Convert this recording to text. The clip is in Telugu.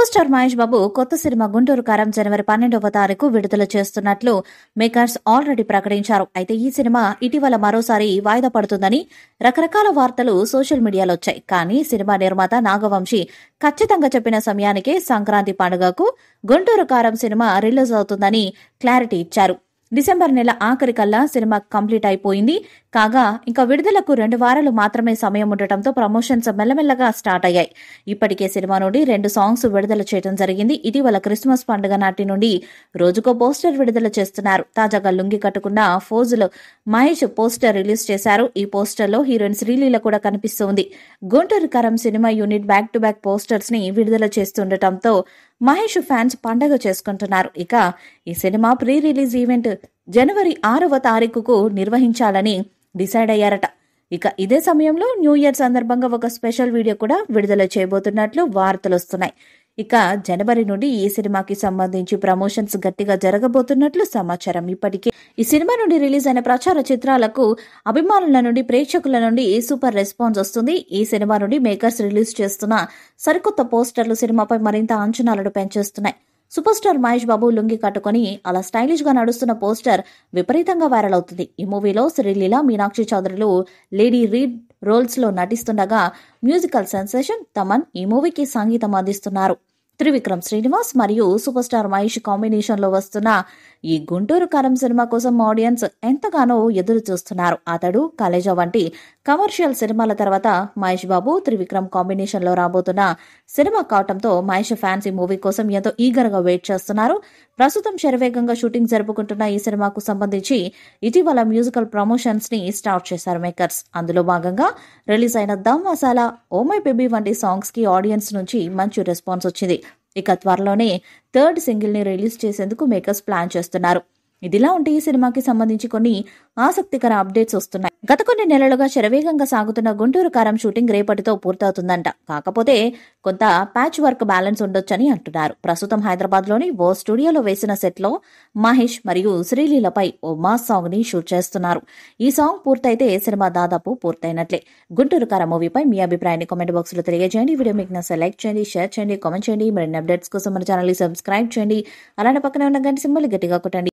సూపర్ స్టార్ మహేష్ బాబు కొత్త సినిమా గుంటూరు కారం జనవరి పన్నెండవ తారీఖు విడుదల చేస్తున్నట్లు మేకర్స్ ఆల్రెడీ ప్రకటించారు అయితే ఈ సినిమా ఇటీవల మరోసారి వాయిదా పడుతుందని రకరకాల వార్తలు సోషల్ మీడియాలో వచ్చాయి కానీ సినిమా నిర్మాత నాగవంశీ ఖచ్చితంగా చెప్పిన సమయానికే సంక్రాంతి పండుగకు గుంటూరు కారం సినిమా రిలీజ్ అవుతుందని క్లారిటీ ఇచ్చారు డిసెంబర్ నెల ఆఖరి కల్లా సినిమా కంప్లీట్ అయిపోయింది కాగా ఇంకా విడుదలకు రెండు వారాలు మాత్రమే సమయం ఉండటంతో ప్రమోషన్స్ మెల్లమెల్లగా స్టార్ట్ అయ్యాయి ఇప్పటికే సినిమా నుండి రెండు సాంగ్స్ విడుదల చేయడం జరిగింది ఇటీవల క్రిస్మస్ పండుగ నాటి నుండి రోజుకో పోస్టర్ విడుదల చేస్తున్నారు తాజాగా లుంగి కట్టుకున్న ఫోజులు మహేష్ పోస్టర్ రిలీజ్ చేశారు ఈ పోస్టర్లో హీరోయిన్ శ్రీలీల కూడా కనిపిస్తుంది గుంటూరు కరం సినిమా unit back to back posters ని విడుదల చేస్తుండటంతో మహేష్ ఫ్యాన్స్ పండగ చేసుకుంటున్నారు ఇక ఈ సినిమా ప్రీ రిలీజ్ ఈవెంట్ జనవరి ఆరవ తారీఖుకు నిర్వహించాలని డిసైడ్ అయ్యారట ఇక ఇదే సమయంలో న్యూ ఇయర్ సందర్భంగా ఒక స్పెషల్ వీడియో కూడా విడుదల చేయబోతున్నట్లు వార్తలు వస్తున్నాయి ఇక జనవరి నుండి ఈ సినిమాకి సంబంధించి ప్రమోషన్స్ గట్టిగా జరగబోతున్నట్లు సమాచారం ఇప్పటికే ఈ సినిమా నుండి రిలీజ్ అయిన ప్రచార చిత్రాలకు అభిమానుల నుండి ప్రేక్షకుల నుండి ఏ సూపర్ రెస్పాన్స్ వస్తుంది ఈ సినిమా నుండి మేకర్స్ రిలీజ్ చేస్తున్న సరికొత్త పోస్టర్లు సినిమాపై మరింత అంచనాలను పెంచేస్తున్నాయి సూపర్ స్టార్ మహేష్ బాబు లుంగి కట్టుకుని అలా స్టైలిష్ గా నడుస్తున్న పోస్టర్ విపరీతంగా వైరల్ అవుతుంది ఈ మూవీలో శ్రీలీల మీనాక్షి చౌదరిలు లేడీ రీడ్ రోల్స్లో నటిస్తుండగా మ్యూజికల్ సెన్సేషన్ తమన్ ఈ మూవీకి సంగీతం అందిస్తున్నారు త్రివిక్రమ్ శ్రీనివాస్ మరియు సూపర్ స్టార్ మహేష్ కాంబినేషన్లో వస్తున్న ఈ గుంటూరు కరం సినిమా కోసం ఆడియన్స్ ఎంతగానో ఎదురు చూస్తున్నారు అతడు కలేజ వంటి కమర్షియల్ సినిమాల తర్వాత మహేష్ బాబు త్రివిక్రమ్ కాంబినేషన్లో రాబోతున్న సినిమా కావటంతో మహేష్ ఫ్యాన్స్ ఈ మూవీ కోసం ఎంతో ఈగర్ గా వెయిట్ చేస్తున్నారు ప్రస్తుతం శరవేగంగా షూటింగ్ జరుపుకుంటున్న ఈ సినిమాకు సంబంధించి ఇటీవల మ్యూజికల్ ప్రమోషన్స్ ని స్టార్ట్ చేశారు మేకర్స్ అందులో భాగంగా రిలీజ్ అయిన దమ్ మసాలా ఓమై బేబీ వంటి సాంగ్స్ కి ఆడియన్స్ నుంచి మంచి రెస్పాన్స్ వచ్చింది ఇక త్వరలోనే థర్డ్ సింగిల్ని రిలీజ్ చేసేందుకు మేకర్స్ ప్లాన్ చేస్తున్నారు ఇదిలా ఉంటే ఈ సినిమాకి సంబంధించి కొన్ని ఆసక్తికర అప్డేట్స్ వస్తున్నాయి గత కొన్ని నెలలుగా శరవేగంగా సాగుతున్న గుంటూరు కారం షూటింగ్ రేపటితో పూర్తవుతుందంట కాకపోతే కొంత ప్యాచ్ వర్క్ బ్యాలెన్స్ ఉండొచ్చని అంటున్నారు ప్రస్తుతం హైదరాబాద్లోని ఓ స్టూడియోలో వేసిన సెట్లో మహేష్ మరియు శ్రీలీలపై ఓ మాస్ ని షూట్ చేస్తున్నారు ఈ సాంగ్ పూర్తయితే సినిమా దాదాపు పూర్తయినట్లే గుంటూరు కార మూవీపై మీ అభిప్రాయాన్ని కామెంట్ లో తెలియజేయండి వీడియో మీకు నచ్చే లైక్ చేయండి షేర్ చేయండి కామెంట్ చేయండి మరిన్ని అప్డేట్స్ కోసం మన ఛానల్ సబ్స్క్రైబ్ చేయండి అలానే పక్కనే ఉన్న గంట సింబల్ గట్టిగా కొట్టండి